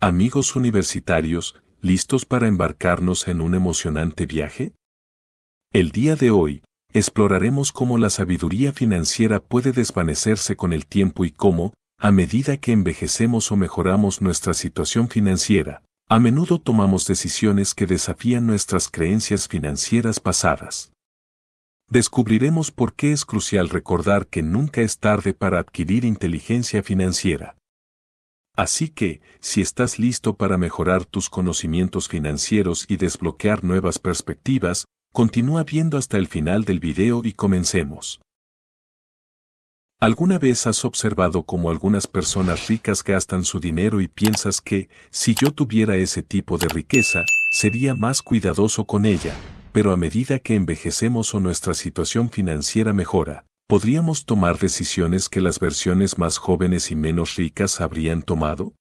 Amigos universitarios, ¿listos para embarcarnos en un emocionante viaje? El día de hoy, exploraremos cómo la sabiduría financiera puede desvanecerse con el tiempo y cómo, a medida que envejecemos o mejoramos nuestra situación financiera, a menudo tomamos decisiones que desafían nuestras creencias financieras pasadas. Descubriremos por qué es crucial recordar que nunca es tarde para adquirir inteligencia financiera. Así que, si estás listo para mejorar tus conocimientos financieros y desbloquear nuevas perspectivas, continúa viendo hasta el final del video y comencemos. ¿Alguna vez has observado cómo algunas personas ricas gastan su dinero y piensas que, si yo tuviera ese tipo de riqueza, sería más cuidadoso con ella? Pero a medida que envejecemos o nuestra situación financiera mejora, ¿podríamos tomar decisiones que las versiones más jóvenes y menos ricas habrían tomado?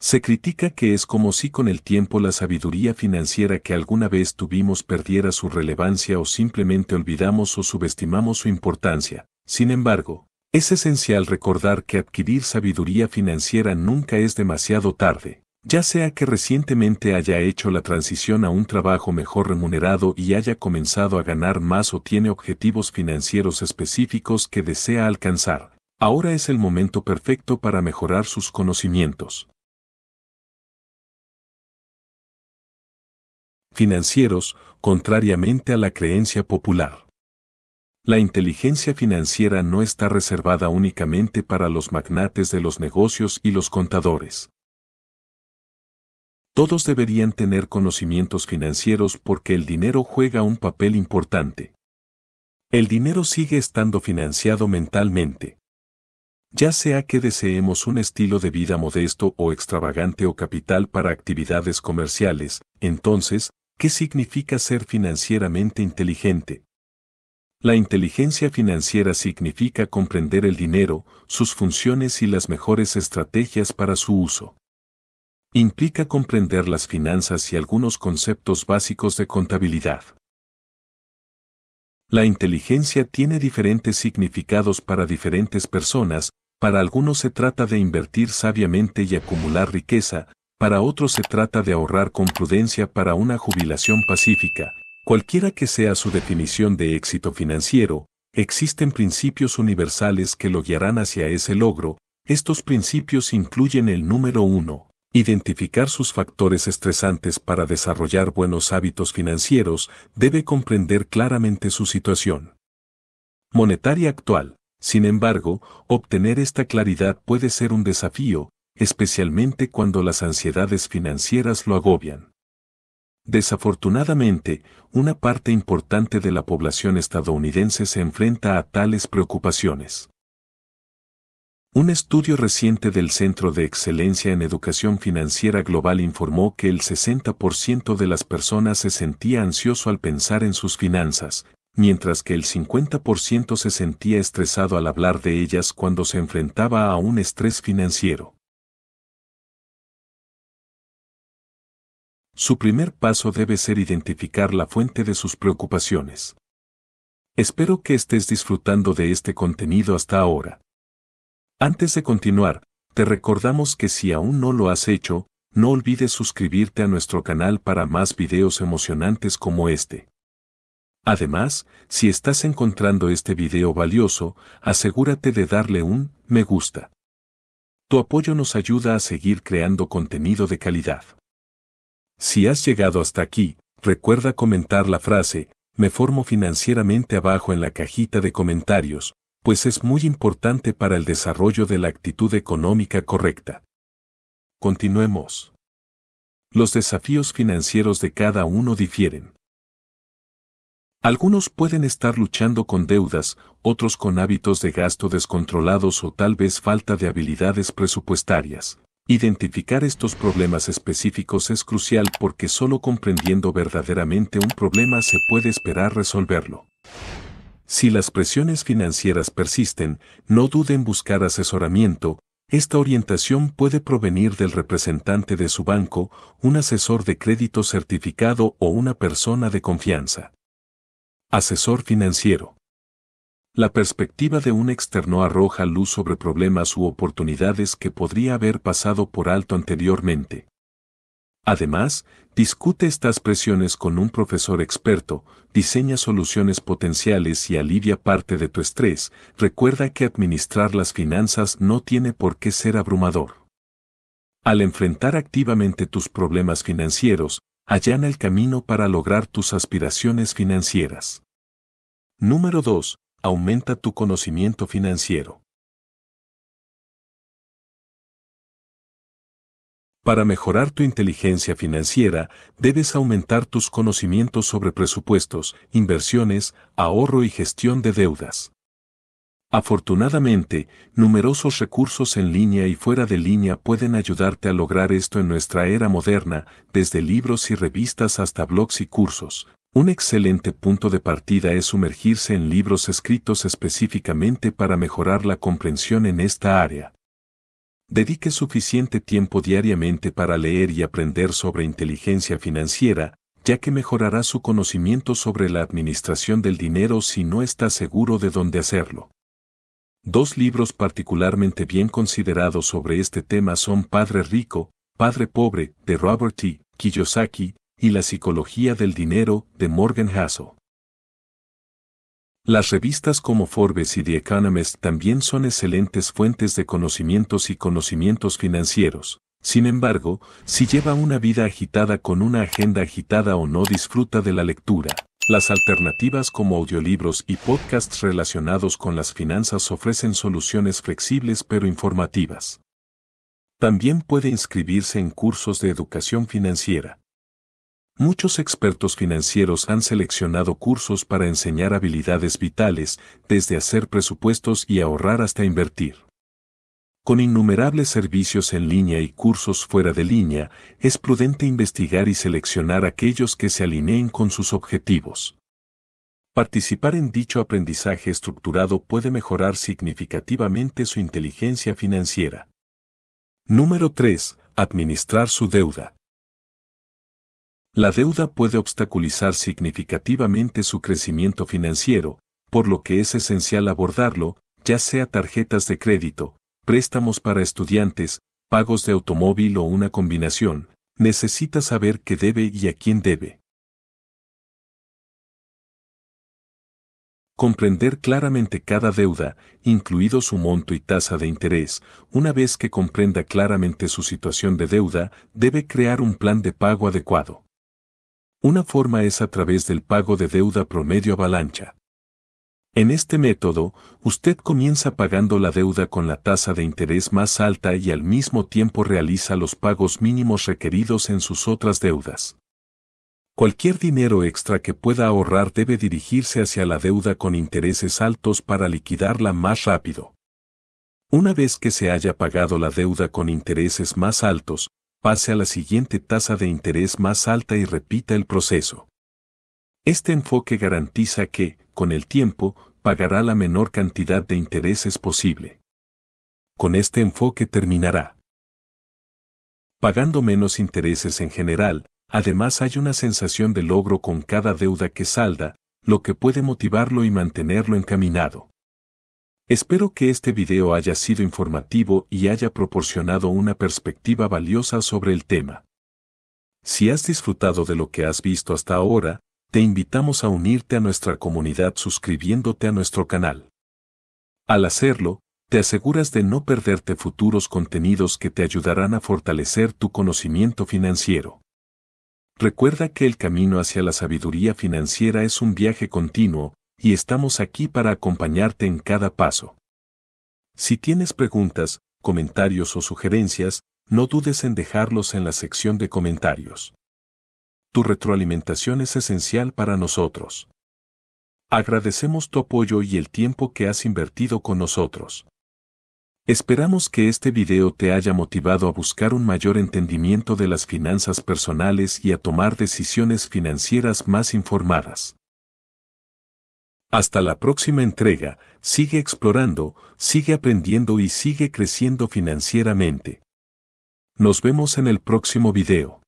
Se critica que es como si con el tiempo la sabiduría financiera que alguna vez tuvimos perdiera su relevancia o simplemente olvidamos o subestimamos su importancia. Sin embargo, es esencial recordar que adquirir sabiduría financiera nunca es demasiado tarde ya sea que recientemente haya hecho la transición a un trabajo mejor remunerado y haya comenzado a ganar más o tiene objetivos financieros específicos que desea alcanzar, ahora es el momento perfecto para mejorar sus conocimientos. Financieros, contrariamente a la creencia popular. La inteligencia financiera no está reservada únicamente para los magnates de los negocios y los contadores. Todos deberían tener conocimientos financieros porque el dinero juega un papel importante. El dinero sigue estando financiado mentalmente. Ya sea que deseemos un estilo de vida modesto o extravagante o capital para actividades comerciales, entonces, ¿qué significa ser financieramente inteligente? La inteligencia financiera significa comprender el dinero, sus funciones y las mejores estrategias para su uso implica comprender las finanzas y algunos conceptos básicos de contabilidad. La inteligencia tiene diferentes significados para diferentes personas, para algunos se trata de invertir sabiamente y acumular riqueza, para otros se trata de ahorrar con prudencia para una jubilación pacífica. Cualquiera que sea su definición de éxito financiero, existen principios universales que lo guiarán hacia ese logro, estos principios incluyen el número uno. Identificar sus factores estresantes para desarrollar buenos hábitos financieros debe comprender claramente su situación monetaria actual. Sin embargo, obtener esta claridad puede ser un desafío, especialmente cuando las ansiedades financieras lo agobian. Desafortunadamente, una parte importante de la población estadounidense se enfrenta a tales preocupaciones. Un estudio reciente del Centro de Excelencia en Educación Financiera Global informó que el 60% de las personas se sentía ansioso al pensar en sus finanzas, mientras que el 50% se sentía estresado al hablar de ellas cuando se enfrentaba a un estrés financiero. Su primer paso debe ser identificar la fuente de sus preocupaciones. Espero que estés disfrutando de este contenido hasta ahora. Antes de continuar, te recordamos que si aún no lo has hecho, no olvides suscribirte a nuestro canal para más videos emocionantes como este. Además, si estás encontrando este video valioso, asegúrate de darle un me gusta. Tu apoyo nos ayuda a seguir creando contenido de calidad. Si has llegado hasta aquí, recuerda comentar la frase, me formo financieramente abajo en la cajita de comentarios, pues es muy importante para el desarrollo de la actitud económica correcta. Continuemos. Los desafíos financieros de cada uno difieren. Algunos pueden estar luchando con deudas, otros con hábitos de gasto descontrolados o tal vez falta de habilidades presupuestarias. Identificar estos problemas específicos es crucial porque solo comprendiendo verdaderamente un problema se puede esperar resolverlo. Si las presiones financieras persisten, no duden en buscar asesoramiento, esta orientación puede provenir del representante de su banco, un asesor de crédito certificado o una persona de confianza. Asesor financiero. La perspectiva de un externo arroja luz sobre problemas u oportunidades que podría haber pasado por alto anteriormente. Además, discute estas presiones con un profesor experto, diseña soluciones potenciales y alivia parte de tu estrés. Recuerda que administrar las finanzas no tiene por qué ser abrumador. Al enfrentar activamente tus problemas financieros, allana el camino para lograr tus aspiraciones financieras. Número 2. Aumenta tu conocimiento financiero. Para mejorar tu inteligencia financiera, debes aumentar tus conocimientos sobre presupuestos, inversiones, ahorro y gestión de deudas. Afortunadamente, numerosos recursos en línea y fuera de línea pueden ayudarte a lograr esto en nuestra era moderna, desde libros y revistas hasta blogs y cursos. Un excelente punto de partida es sumergirse en libros escritos específicamente para mejorar la comprensión en esta área. Dedique suficiente tiempo diariamente para leer y aprender sobre inteligencia financiera, ya que mejorará su conocimiento sobre la administración del dinero si no está seguro de dónde hacerlo. Dos libros particularmente bien considerados sobre este tema son Padre Rico, Padre Pobre, de Robert T. Kiyosaki, y La psicología del dinero, de Morgan Hasso. Las revistas como Forbes y The Economist también son excelentes fuentes de conocimientos y conocimientos financieros. Sin embargo, si lleva una vida agitada con una agenda agitada o no disfruta de la lectura, las alternativas como audiolibros y podcasts relacionados con las finanzas ofrecen soluciones flexibles pero informativas. También puede inscribirse en cursos de educación financiera, Muchos expertos financieros han seleccionado cursos para enseñar habilidades vitales, desde hacer presupuestos y ahorrar hasta invertir. Con innumerables servicios en línea y cursos fuera de línea, es prudente investigar y seleccionar aquellos que se alineen con sus objetivos. Participar en dicho aprendizaje estructurado puede mejorar significativamente su inteligencia financiera. Número 3. Administrar su deuda. La deuda puede obstaculizar significativamente su crecimiento financiero, por lo que es esencial abordarlo, ya sea tarjetas de crédito, préstamos para estudiantes, pagos de automóvil o una combinación, necesita saber qué debe y a quién debe. Comprender claramente cada deuda, incluido su monto y tasa de interés, una vez que comprenda claramente su situación de deuda, debe crear un plan de pago adecuado. Una forma es a través del pago de deuda promedio avalancha. En este método, usted comienza pagando la deuda con la tasa de interés más alta y al mismo tiempo realiza los pagos mínimos requeridos en sus otras deudas. Cualquier dinero extra que pueda ahorrar debe dirigirse hacia la deuda con intereses altos para liquidarla más rápido. Una vez que se haya pagado la deuda con intereses más altos, pase a la siguiente tasa de interés más alta y repita el proceso. Este enfoque garantiza que, con el tiempo, pagará la menor cantidad de intereses posible. Con este enfoque terminará pagando menos intereses en general, además hay una sensación de logro con cada deuda que salda, lo que puede motivarlo y mantenerlo encaminado. Espero que este video haya sido informativo y haya proporcionado una perspectiva valiosa sobre el tema. Si has disfrutado de lo que has visto hasta ahora, te invitamos a unirte a nuestra comunidad suscribiéndote a nuestro canal. Al hacerlo, te aseguras de no perderte futuros contenidos que te ayudarán a fortalecer tu conocimiento financiero. Recuerda que el camino hacia la sabiduría financiera es un viaje continuo, y estamos aquí para acompañarte en cada paso. Si tienes preguntas, comentarios o sugerencias, no dudes en dejarlos en la sección de comentarios. Tu retroalimentación es esencial para nosotros. Agradecemos tu apoyo y el tiempo que has invertido con nosotros. Esperamos que este video te haya motivado a buscar un mayor entendimiento de las finanzas personales y a tomar decisiones financieras más informadas. Hasta la próxima entrega, sigue explorando, sigue aprendiendo y sigue creciendo financieramente. Nos vemos en el próximo video.